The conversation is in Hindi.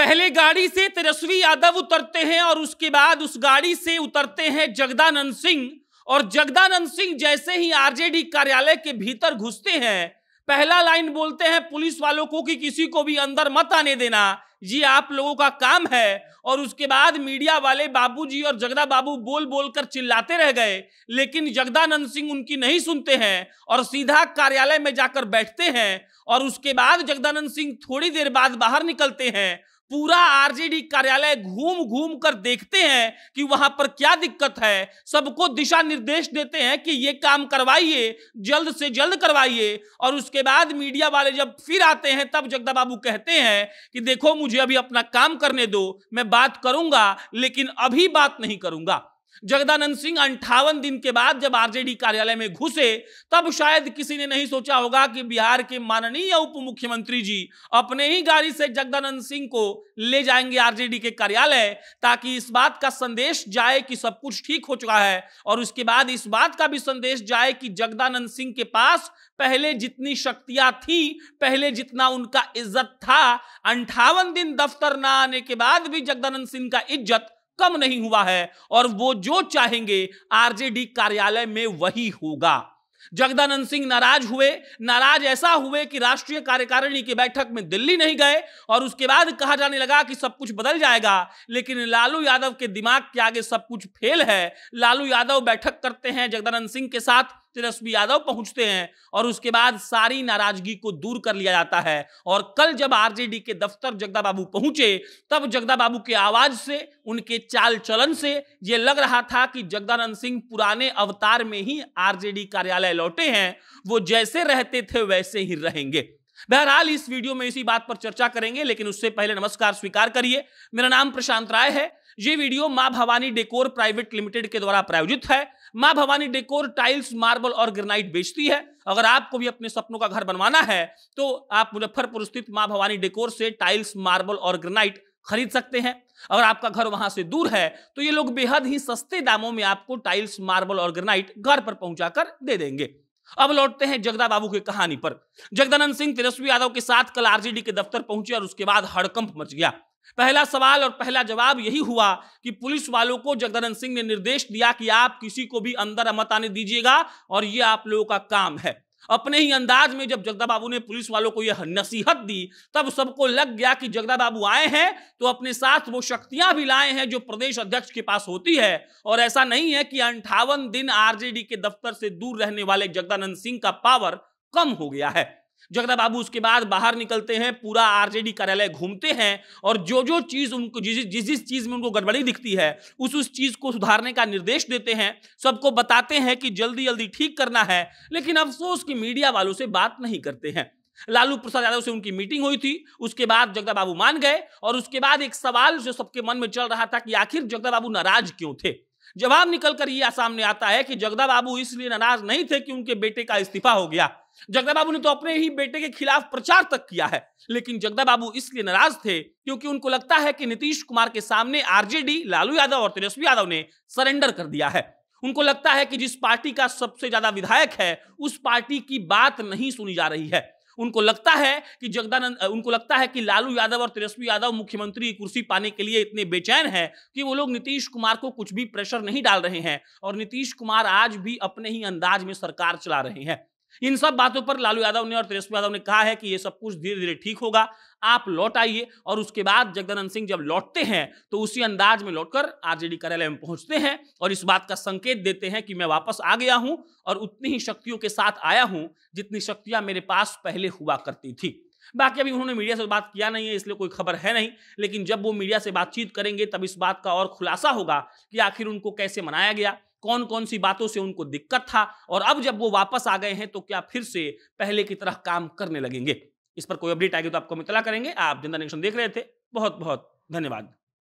पहले गाड़ी से तेजस्वी यादव उतरते हैं और उसके बाद उस गाड़ी से उतरते हैं जगदानंद सिंह और जगदानंद सिंह जैसे ही आरजेडी कार्यालय के भीतर घुसते हैं पहला लाइन बोलते हैं पुलिस वालों को कि किसी को भी अंदर मत आने देना ये आप लोगों का काम है और उसके बाद मीडिया वाले बाबूजी और जगदा बाबू बोल बोल कर चिल्लाते रह गए लेकिन जगदानंद सिंह उनकी नहीं सुनते हैं और सीधा कार्यालय में जाकर बैठते हैं और उसके बाद जगदानंद सिंह थोड़ी देर बाद बाहर निकलते हैं पूरा आरजेडी कार्यालय घूम घूम कर देखते हैं कि वहां पर क्या दिक्कत है सबको दिशा निर्देश देते हैं कि ये काम करवाइए जल्द से जल्द करवाइए और उसके बाद मीडिया वाले जब फिर आते हैं तब जगदा बाबू कहते हैं कि देखो मुझे अभी अपना काम करने दो मैं बात करूंगा लेकिन अभी बात नहीं करूंगा जगदानंद सिंह अंठावन दिन के बाद जब आरजेडी कार्यालय में घुसे तब शायद किसी ने नहीं सोचा होगा कि बिहार के माननीय उप मुख्यमंत्री जी अपने ही गाड़ी से जगदानंद सिंह को ले जाएंगे आरजेडी के कार्यालय ताकि इस बात का संदेश जाए कि सब कुछ ठीक हो चुका है और उसके बाद इस बात का भी संदेश जाए कि जगदानंद सिंह के पास पहले जितनी शक्तियां थी पहले जितना उनका इज्जत था अंठावन दिन दफ्तर न आने के बाद भी जगदानंद सिंह का इज्जत कम नहीं हुआ है और वो जो चाहेंगे आरजेडी कार्यालय में वही होगा जगदानंद सिंह नाराज हुए नाराज ऐसा हुए कि राष्ट्रीय कार्यकारिणी की बैठक में दिल्ली नहीं गए और उसके बाद कहा जाने लगा कि सब कुछ बदल जाएगा लेकिन लालू यादव के दिमाग के आगे सब कुछ फेल है लालू यादव बैठक करते हैं जगदानंद सिंह के साथ तेजस्वी यादव पहुंचते हैं और उसके बाद सारी नाराजगी को दूर कर लिया जाता है और कल जब आरजेडी के दफ्तर जगदा बाबू पहुंचे तब जगदा बाबू के आवाज से उनके चाल चलन से ये लग रहा था कि जगदानंद सिंह पुराने अवतार में ही आरजेडी कार्यालय लौटे हैं वो जैसे रहते थे वैसे ही रहेंगे बहरहाल इस वीडियो में इसी बात पर चर्चा करेंगे लेकिन उससे पहले नमस्कार स्वीकार करिए मेरा नाम प्रशांत राय है ये वीडियो मां भवानी डेकोर प्राइवेट लिमिटेड के द्वारा प्रायोजित है Maa Bhavani decor tiles marble और ग्रेनाइट बेचती है अगर आपको भी अपने सपनों का घर बनवाना है तो आप मुजफ्फरपुर स्थित मां भवानी डेकोर से टाइल्स मार्बल और ग्रेनाइट खरीद सकते हैं अगर आपका घर वहां से दूर है तो ये लोग बेहद ही सस्ते दामों में आपको टाइल्स मार्बल और ग्रेनाइट घर पर पहुंचाकर दे देंगे अब लौटते हैं जगदा बाबू की कहानी पर जगदानंद सिंह तेजस्वी यादव के साथ कल आरजेडी के दफ्तर पहुंचे और उसके बाद हड़कंप मच गया पहला सवाल और पहला जवाब यही हुआ कि पुलिस वालों को जगदानंद सिंह ने निर्देश दिया कि आप किसी को भी अंदर मत आने दीजिएगा और ये आप लोगों का काम है अपने ही अंदाज में जब जगदा बाबू ने पुलिस वालों को यह नसीहत दी तब सबको लग गया कि जगदा बाबू आए हैं तो अपने साथ वो शक्तियां भी लाए हैं जो प्रदेश अध्यक्ष के पास होती है और ऐसा नहीं है कि अंठावन दिन आरजेडी के दफ्तर से दूर रहने वाले जगदानंद सिंह का पावर कम हो गया है जगदा बाबू उसके बाद बाहर निकलते हैं पूरा आरजेडी कार्यालय घूमते हैं और जो जो चीज़ उनको जिस जिस जिस चीज़ में उनको गड़बड़ी दिखती है उस उस चीज़ को सुधारने का निर्देश देते हैं सबको बताते हैं कि जल्दी जल्दी ठीक करना है लेकिन अफसोस की मीडिया वालों से बात नहीं करते हैं लालू प्रसाद यादव से उनकी मीटिंग हुई थी उसके बाद जगदा बाबू मान गए और उसके बाद एक सवाल जो सबके मन में चल रहा था कि आखिर जगदा बाबू नाराज क्यों थे जवाब निकल कर यह सामने आता है कि जगदा बाबू इसलिए नाराज नहीं थे कि उनके बेटे का इस्तीफा हो गया जगदा बाबू ने तो अपने ही बेटे के खिलाफ प्रचार तक किया है लेकिन जगदा बाबू इसलिए नाराज थे क्योंकि उनको लगता है कि नीतीश कुमार के सामने आरजेडी लालू यादव और तेजस्वी यादव ने सरेंडर कर दिया है उनको लगता है कि जिस पार्टी का सबसे ज्यादा विधायक है उस पार्टी की बात नहीं सुनी जा रही है उनको लगता है कि जगदानंद उनको लगता है कि लालू यादव और तेजस्वी यादव मुख्यमंत्री कुर्सी पाने के लिए इतने बेचैन हैं कि वो लोग नीतीश कुमार को कुछ भी प्रेशर नहीं डाल रहे हैं और नीतीश कुमार आज भी अपने ही अंदाज में सरकार चला रहे हैं इन सब बातों पर लालू यादव ने और तेजस्वी यादव ने कहा है कि ये सब कुछ धीरे धीरे ठीक होगा आप लौट आइए और उसके बाद जगदानंद सिंह जब लौटते हैं तो उसी अंदाज में लौटकर आरजेडी कार्यालय में पहुंचते हैं और इस बात का संकेत देते हैं कि मैं वापस आ गया हूं और उतनी ही शक्तियों के साथ आया हूं जितनी शक्तियां मेरे पास पहले हुआ करती थी बाकी अभी उन्होंने मीडिया से बात किया नहीं है इसलिए कोई खबर है नहीं लेकिन जब वो मीडिया से बातचीत करेंगे तब इस बात का और खुलासा होगा कि आखिर उनको कैसे मनाया गया कौन कौन सी बातों से उनको दिक्कत था और अब जब वो वापस आ गए हैं तो क्या फिर से पहले की तरह काम करने लगेंगे इस पर कोई अपडेट आएगी तो आपको मतला करेंगे आप जनता नेक्शन देख रहे थे बहुत बहुत धन्यवाद